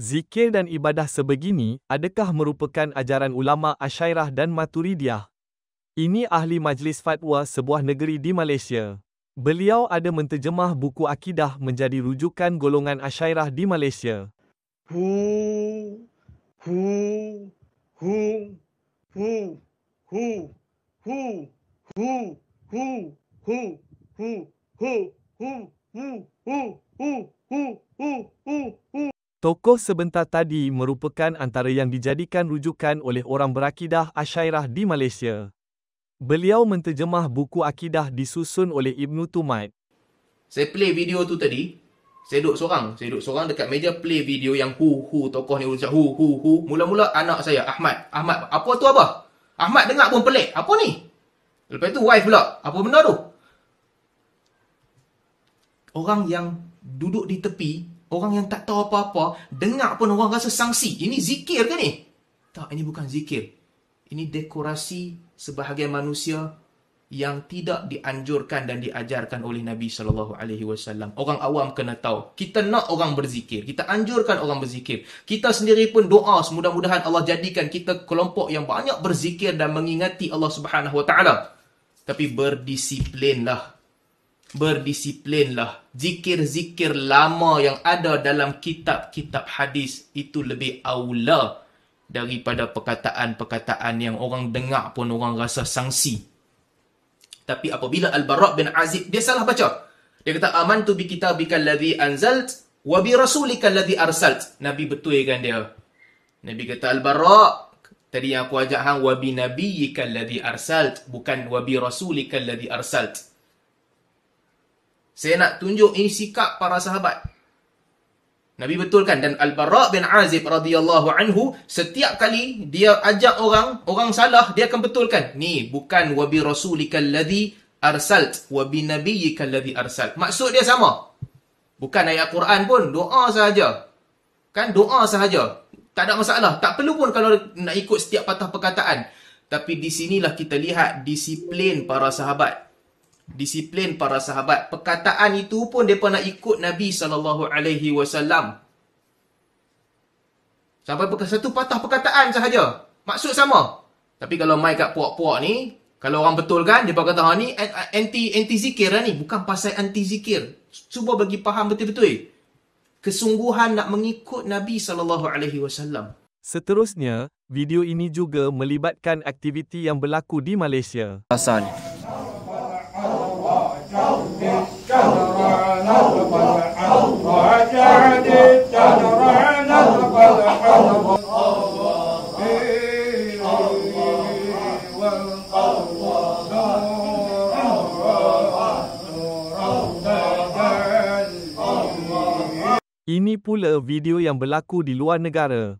Zikir dan ibadah sebegini adakah merupakan ajaran ulama Asyairah dan Maturidiyah? Ini ahli majlis fatwa sebuah negeri di Malaysia. Beliau ada menterjemah buku akidah menjadi rujukan golongan Asyairah di Malaysia. Hu hu hu hu hu hu hu hu hu hu hu hu hu hu hu hu hu hu hu hu Tokoh sebentar tadi merupakan antara yang dijadikan rujukan oleh orang berakidah Asyairah di Malaysia. Beliau menterjemah buku akidah disusun oleh Ibnu Tumat. Saya play video tu tadi, saya duduk seorang. Saya duduk seorang dekat meja play video yang hu hu tokoh ni ucap hu hu hu. Mula-mula anak saya Ahmad. Ahmad, apa tu apa? Ahmad dengar pun pelik. Apa ni? Lepas tu wife pula. Apa benda tu? Orang yang duduk di tepi Orang yang tak tahu apa-apa, dengar pun orang rasa sangsi. Ini zikir ke ni? Tak, ini bukan zikir. Ini dekorasi sebahagian manusia yang tidak dianjurkan dan diajarkan oleh Nabi sallallahu alaihi wasallam. Orang awam kena tahu. Kita nak orang berzikir. Kita anjurkan orang berzikir. Kita sendiri pun doa semudah-mudahan Allah jadikan kita kelompok yang banyak berzikir dan mengingati Allah Subhanahu wa taala. Tapi berdisiplinlah berdisiplinlah. Zikir-zikir lama yang ada dalam kitab-kitab hadis itu lebih awla daripada perkataan-perkataan yang orang dengar pun orang rasa sangsi. Tapi apabila Al-Barak bin Azib, dia salah baca. Dia kata, Aman tu bi kitabika ladhi anzalt, wa bi rasulika ladhi arsalt. Nabi betulkan dia. Nabi kata, Al-Barak, tadi yang aku ajak hang, wa bi nabiyika arsalt, bukan wabi bi rasulika ladhi arsalt. Saya nak tunjuk ini sikap para sahabat. Nabi betulkan dan Al-Bara' bin Azib radhiyallahu anhu setiap kali dia ajak orang, orang salah dia akan betulkan. Ni bukan wa bi rasulikal ladzi arsalt wa bi nabiyyikal ladzi arsalt. Maksud dia sama. Bukan ayat Quran pun doa saja. Kan doa saja. Tak ada masalah. Tak perlu pun kalau nak ikut setiap patah perkataan. Tapi di sinilah kita lihat disiplin para sahabat disiplin para sahabat. Perkataan itu pun depa nak ikut Nabi sallallahu alaihi wasallam. Sampai satu patah perkataan sahaja. Maksud sama. Tapi kalau mai kat puak-puak ni, kalau orang betul kan, dia kata ha ni anti anti zikir lah ni, bukan pasal anti zikir. Cuba bagi faham betul-betul. Kesungguhan nak mengikut Nabi sallallahu alaihi wasallam. Seterusnya, video ini juga melibatkan aktiviti yang berlaku di Malaysia. Pasal ni. Ini pula video yang berlaku di luar negara.